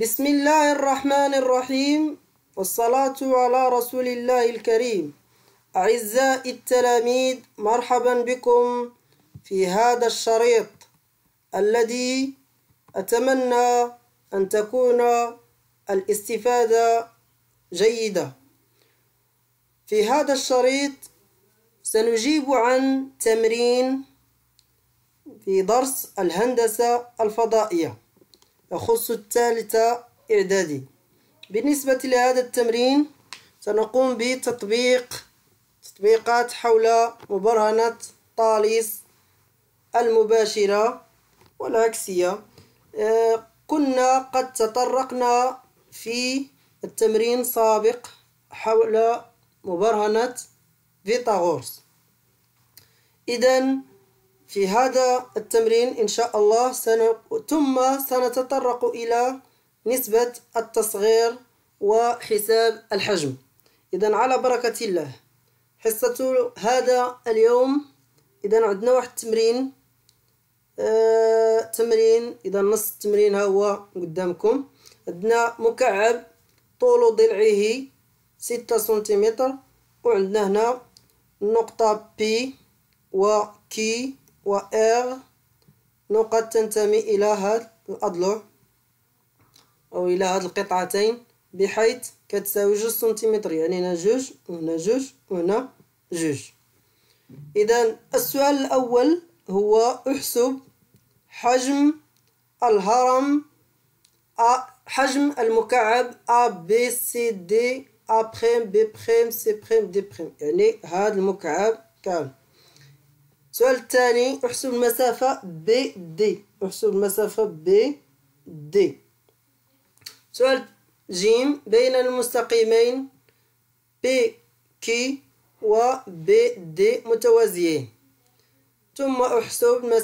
بسم الله الرحمن الرحيم والصلاة على رسول الله الكريم أعزائي التلاميذ مرحبا بكم في هذا الشريط الذي أتمنى أن تكون الاستفادة جيدة في هذا الشريط سنجيب عن تمرين في درس الهندسة الفضائية يخص الثالثة إعدادي بالنسبة لهذا التمرين سنقوم بتطبيق تطبيقات حول مبرهنة طاليس المباشرة والعكسية آه، كنا قد تطرقنا في التمرين السابق حول مبرهنة فيتاغورس إذا في هذا التمرين إن شاء الله سن... ثم سنتطرق إلى نسبة التصغير وحساب الحجم إذا على بركة الله حصة هذا اليوم إذا عندنا واحد التمرين آه تمرين إذا نص التمرين هو قدامكم عندنا مكعب طول ضلعه ستة سنتيمتر وعندنا هنا نقطة بي وكي و R نقط تنتمي إلى هذا الأضلع أو إلى هاد القطعتين بحيث كتساوي جوج سنتيمتر يعني هنا جوج وهنا جوج وهنا جوج إذا السؤال الأول هو احسب حجم الهرم حجم المكعب A B C D A بخيم B بخيم C بخيم D بخيم يعني هذا المكعب كامل السؤال الثاني احسب المسافة بي دي احسب المسافة بي دي سؤال جيم بين المستقيمين بي كي و بي دي متوازيين ثم احسب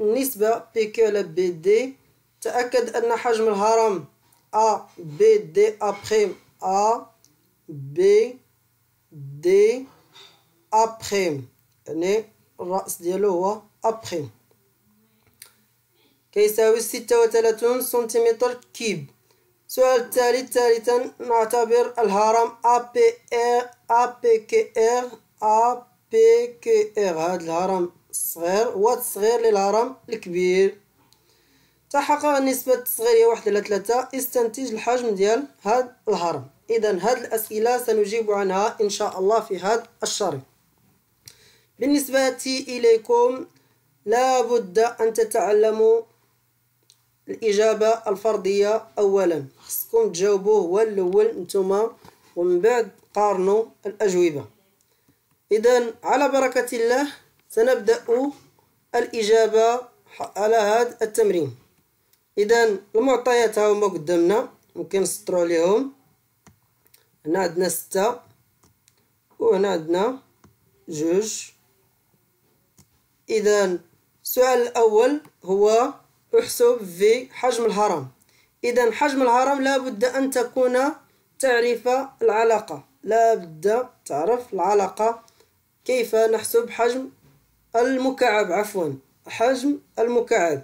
النسبة بي كي على بي دي تأكد أن حجم الهرم أ بي دي أبخيم أ بي دي أبخيم يعني الرأس ديالو هو أبخي كيساوي ستة وثلاثون سنتيمتر كيب السؤال التالي ثالثا نعتبر الهرم أ بي أ بي كي أ بي كي هذا الهرم الصغير هو الصغير للهرم الكبير تحقق نسبة الصغير هي واحد على ثلاثة استنتج الحجم ديال هاد الهرم إذا هاد الأسئلة سنجيب عنها إن شاء الله في هاد الشريط بالنسبة إليكم لا بد أن تتعلموا الإجابة الفردية أولا خصكم تجاوبوه هو الأول نتوما ومن بعد قارنوا الأجوبة إذا على بركة الله سنبدأ الإجابة على هذا التمرين إذا المعطيات هما قدامنا ممكن نسطرو عليهم هنا عندنا ستة وهنا عندنا جوج إذا السؤال الأول هو احسب في حجم الهرم إذا حجم الهرم لابد أن تكون تعرف العلاقة لابد تعرف العلاقة كيف نحسب حجم المكعب عفوا حجم المكعب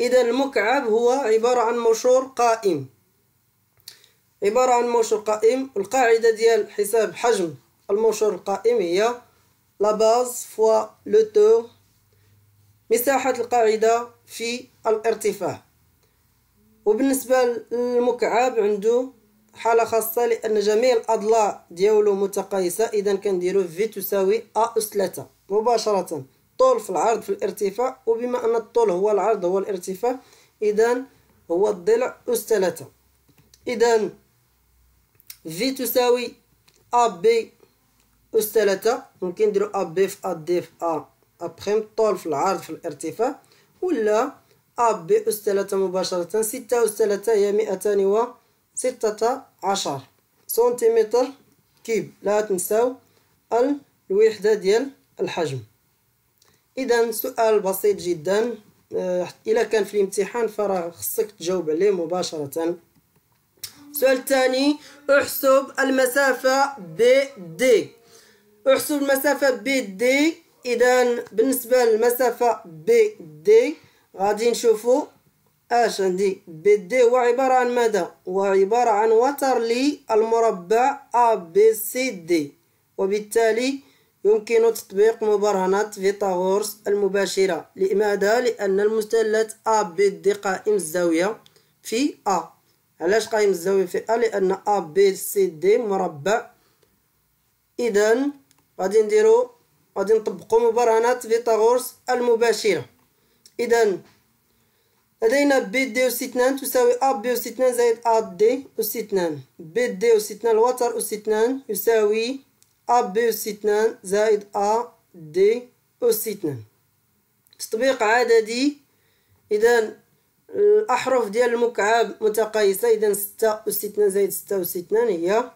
إذا المكعب هو عبارة عن منشور قائم عبارة عن منشور قائم القاعدة ديال حساب حجم المنشور القائم هي لا باز فوا لو تور مساحة القاعدة في الارتفاع وبالنسبة للمكعب عنده حالة خاصة لأن جميع الأضلاع ديالو متقايسة إذا كنديرو في تساوي أ أس ثلاثة مباشرة الطول في العرض في الارتفاع وبما أن الطول هو العرض هو الارتفاع إذا هو الضلع أس ثلاثة إذا في تساوي أ بي أس ثلاثة ممكن نديرو أ بي في أ دي في أ أبخيم الطول في العرض في الارتفاع ولا أ ب أس ثلاثة مباشرة ستة أس ثلاثة هي مئتان و عشر سنتيمتر كيب لا تنساو الوحدة ديال الحجم إذا سؤال بسيط جدا آه، إلا كان في الامتحان فراه خصك تجاوب عليه مباشرة السؤال ثاني احسب المسافة بي دي احسب المسافة بي دي اذا بالنسبه للمسافه بي دي غادي نشوفوا اش عندي بي دي هو عباره عن ماذا هو عباره عن وتر للمربع ا بي سي دي وبالتالي يمكن تطبيق مبرهنات فيثاغورس المباشرة لماذا؟ لأن المثلث أ بي دي قائم الزاوية في أ علاش قائم الزاوية في أ؟ لأن أ بي سي دي مربع إذا غادي نديرو غادي نطبقو مبرهنات فيتاغورس المباشرة إذا لدينا بي دي أوس اثنان تساوي أ بي أوس اثنان زائد أ دي أوس اثنان بي دي أوس اثنان الوتر أوس اثنان يساوي أ بي أوس اثنان زائد أ دي أوس اثنان تطبيق عددي إذا الأحرف ديال المكعب متقايسة إذا ستة أوس اثنان زائد ستة أوس اثنان هي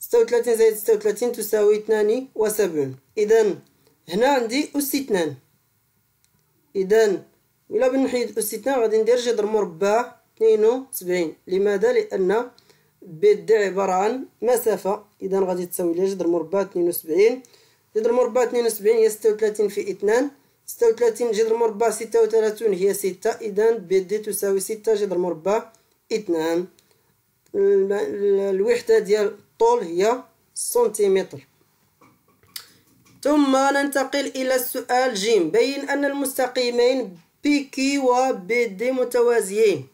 ستة وثلاثين زائد ستة وثلاثين تساوي اثنان وسبعون إذا هنا عندي أس اثنان إذا إلا بنحيد أس اثنان غادي ندير جذر مربع اثنين وسبعين لماذا لأن بيد عبارة عن مسافة إذا غادي تساوي لي جذر مربع اثنين وسبعين جذر مربع اثنين وسبعين هي ستة وثلاثين في اثنان ستة وثلاثين جذر مربع ستة وثلاثون هي ستة إذا بيد تساوي ستة جذر مربع اثنان الوحدة ديال الطول هي سنتيمتر ثم ننتقل إلى السؤال جيم بين أن المستقيمين بي كي و بي دي متوازيين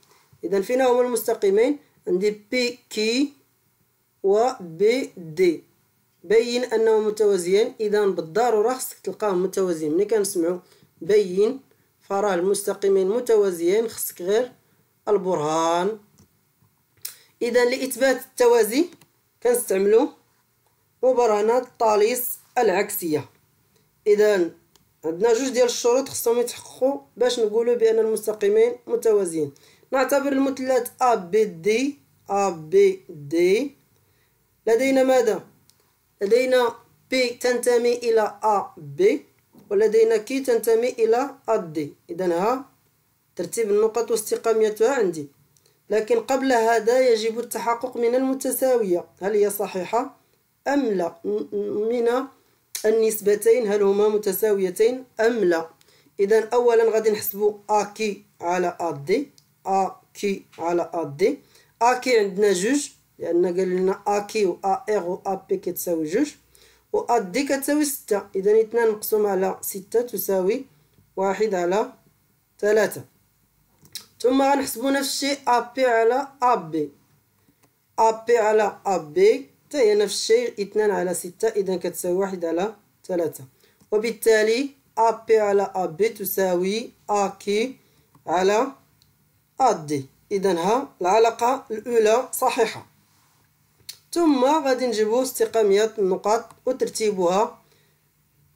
إذا فينا هما المستقيمين عندي بي كي و بي دي بين أنهم متوازيين إذا بالضرورة خصك تلقاهم متوازيين ملي كنسمعو بين فراه المستقيمين متوازيين خصك غير البرهان إذا لإثبات التوازي كنستعملو مبرهنات طاليس العكسيه اذا عندنا جوج ديال الشروط خصهم يتحققوا باش نقولوا بان المستقيمين متوازيين نعتبر المثلث ا بي دي ا بي دي لدينا ماذا لدينا بي تنتمي الى ا بي ولدينا كي تنتمي الى ا دي اذا ها ترتيب النقط واستقاميتها عندي لكن قبل هذا يجب التحقق من المتساويه هل هي صحيحه ام لا من النسبتين هل هما متساويتين أم لا إذا أولا غادي نحسبوا أ كي على أ دي أ كي على أ دي أ كي عندنا جوج لأن قال لنا أ كي و أ ار و أ بي كتساوي جوج و أ دي كتساوي ستة إذا اثنان مقسوم على ستة تساوي واحد على ثلاثة ثم غنحسبوا نفس الشيء أ بي على أ بي أ بي على أ بي هي نفس الشيء اثنان على ستة إذا كتساوي واحد على ثلاثة وبالتالي بي على AB تساوي AK على AD إذا ها العلاقة الأولى صحيحة ثم غادي نجيبو استقامية النقاط وترتيبها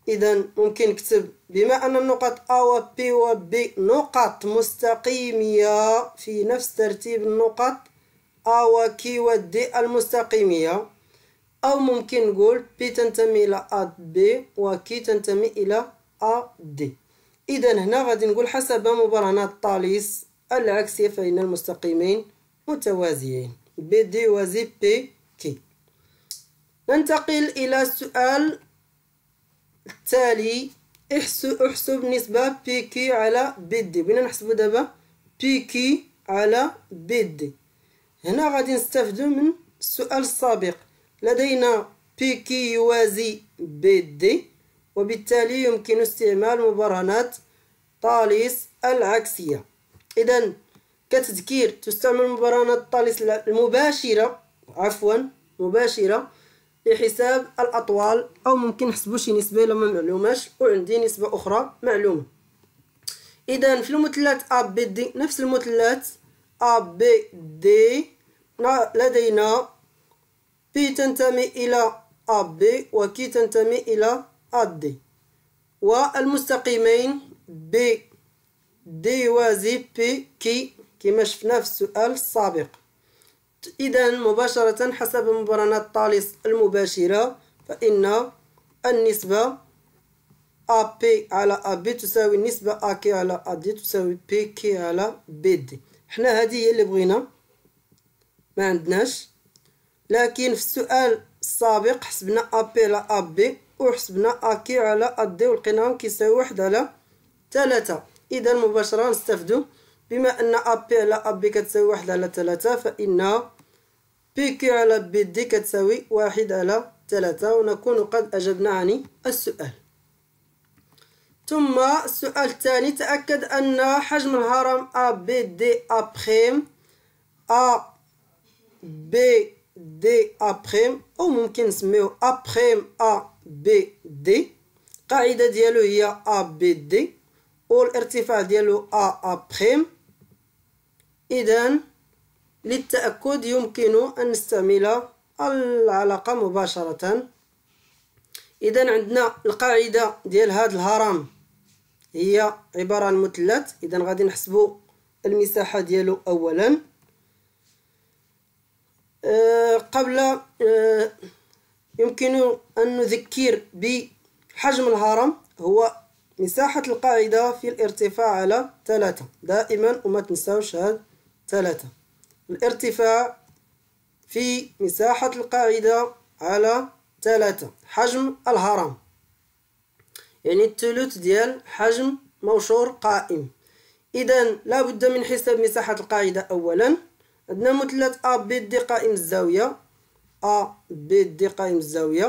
إذا ممكن نكتب بما أن النقط أ و B و B نقط مستقيمية في نفس ترتيب النقط أ و كي و D المستقيمية أو ممكن نقول بي تنتمي إلى أ بي وكي تنتمي إلى أ دي إذا هنا غادي نقول حسب مبرهنات طاليس العكسية فإن المستقيمين متوازيين بي دي وزي بي كي ننتقل إلى السؤال التالي احسب احسب نسبة بي كي على بي دي بغينا نحسبو دابا بي كي على بي دي هنا غادي نستافدو من السؤال السابق لدينا بي كي يوازي دي وبالتالي يمكن استعمال مبرهنات طاليس العكسية إذا كتذكير تستعمل مبرهنات طاليس المباشرة عفوا مباشرة لحساب الأطوال أو ممكن نحسبو شي نسبة لما معلوماش وعندي نسبة أخرى معلومة إذا في المثلث أ بي دي نفس المثلث أ بي دي لدينا بي تنتمي إلى AB وكي تنتمي إلى AD والمستقيمين B D يوازي P كي كما شفنا في السؤال السابق إذا مباشرة حسب مبرنة طالس المباشرة فإن النسبة AP على AB تساوي النسبة AK على AD تساوي PK على BD حنا هذه هي اللي بغينا ما عندناش لكن في السؤال السابق حسبنا أبي على أبي وحسبنا أكي على أدي ولقيناهم كيساوي واحد على ثلاثة إذا مباشرة نستافدو بما أن أبي على أبي كتساوي واحد على ثلاثة فإن بيكي على بي دي كتساوي واحد على ثلاثة ونكون قد أجبنا عن السؤال ثم السؤال الثاني تأكد أن حجم الهرم أ بي دي أ بريم أ بي دي أبخيم أو ممكن نسميو أبخيم أ بي دي القاعدة ديالو هي أ بي دي والارتفاع ديالو أ أبخيم إذا للتأكد يمكن أن نستعمل العلاقة مباشرة إذا عندنا القاعدة ديال هاد الهرم هي عبارة عن مثلث إذا غادي نحسبو المساحة ديالو أولا آه، قبل آه، يمكن أن نذكر بحجم الهرم هو مساحة القاعدة في الارتفاع على ثلاثة دائما وما تنساوش هاد ثلاثة الارتفاع في مساحة القاعدة على ثلاثة حجم الهرم يعني الثلث ديال حجم موشور قائم إذا لابد من حساب مساحة القاعدة أولا عندنا مثلث أ ب د قائم الزاوية أ ب د قائم الزاوية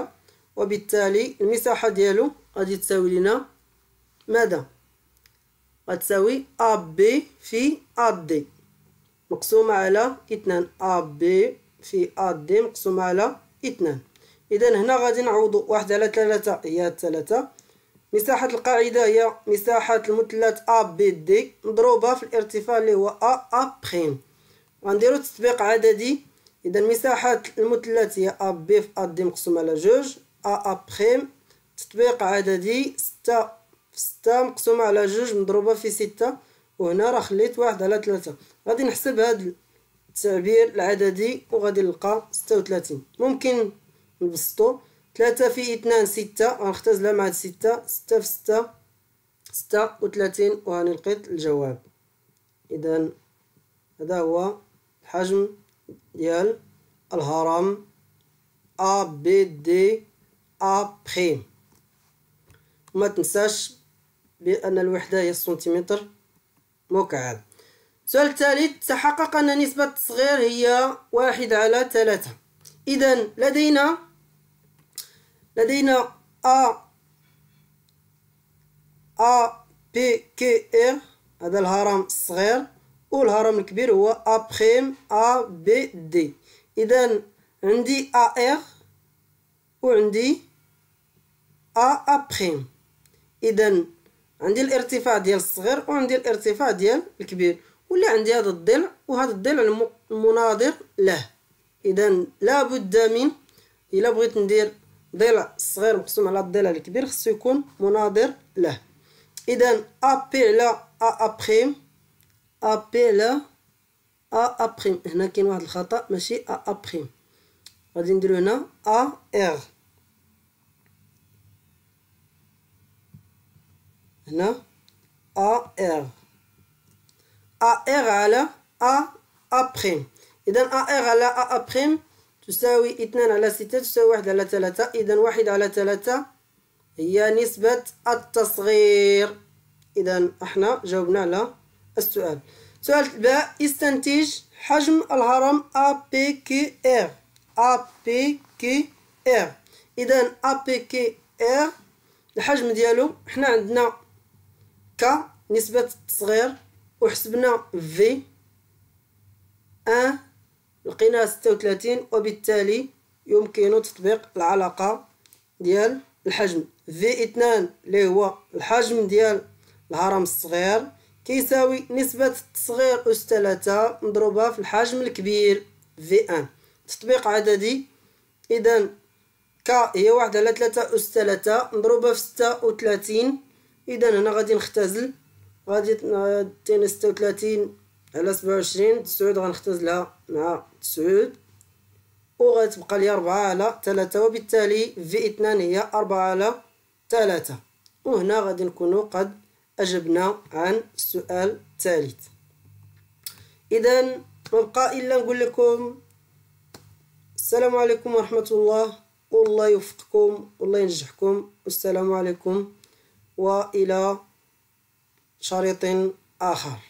وبالتالي المساحة ديالو غادي تساوي لنا ماذا غتساوي أ بي في أ دي مقسومة على اثنان أ بي في أ دي مقسومة على اثنان إذا هنا غادي نعوضو واحد على ثلاثة هي ثلاثة مساحة القاعدة هي مساحة المثلث أ بي دي مضروبة في الارتفاع اللي هو أ أ بخيم غنديرو تطبيق عددي اذا المساحات المثلثيه ا بي في ا دي مقسومه على جوج ا ا بريم تطبيق عددي ستة في ستة مقسومه على جوج مضروبه في ستة وهنا راه خليت واحد على ثلاثة غادي نحسب هاد التعبير العددي وغادي نلقى ستة وثلاثين ممكن نبسطو ثلاثة في اثنان ستة غنختزلها مع هاد ستة ستة في ستة ستة وثلاثين وهاني لقيت الجواب اذا هذا هو حجم ديال الهرم أ بي دي أ بخيم وما تنساش بأن الوحدة هي السنتيمتر مكعب السؤال الثالث تحقق أن نسبة التصغير هي واحد على ثلاثة إذا لدينا لدينا أ أ بي كي إر هذا الهرم الصغير والهرم الكبير هو أ بخيم أ بي دي إذا عندي أ إغ وعندي أ أ بخيم إذا عندي الارتفاع ديال الصغير وعندي الارتفاع ديال الكبير ولا عندي هذا الضلع وهذا الضلع المناظر له إذا لابد من إلا بغيت ندير ضلع صغير مقسوم على الضلع الكبير خصو يكون مناظر له إذا أ بي على أ أ بخيم أ بي لا أ أبخيم هنا كاين واحد الخطأ ماشي أ أبخيم غادي نديرو هنا أ ار هنا أ ار أ ار على أ أبخيم إذا أ ار على أ أبخيم تساوي اثنان على ستة تساوي واحد على 3 إذا واحد على 3 هي نسبة التصغير إذا احنا جاوبنا على السؤال سؤال باء استنتج حجم الهرم APQR APQR إذا APQR الحجم ديالو حنا عندنا ك نسبة التصغير وحسبنا في أن لقينا 36 وبالتالي يمكن تطبيق العلاقة ديال الحجم في اثنان اللي هو الحجم ديال الهرم الصغير كيساوي نسبة التصغير أس ثلاثة مضروبة في الحجم الكبير في أن تطبيق عددي إذا ك هي واحد على ثلاثة أس ثلاثة مضروبة في ستة وثلاثين إذا هنا غادي نختزل غادي تين ستة وثلاثين على سبعة وعشرين تسعود غنختزلها مع تسعود وغتبقى لي ربعة على ثلاثة وبالتالي في اثنان هي أربعة على ثلاثة وهنا غادي نكونو قد أجبنا عن السؤال الثالث إذا ما بقى إلا نقول لكم السلام عليكم ورحمة الله والله يوفقكم والله ينجحكم والسلام عليكم وإلى شريط آخر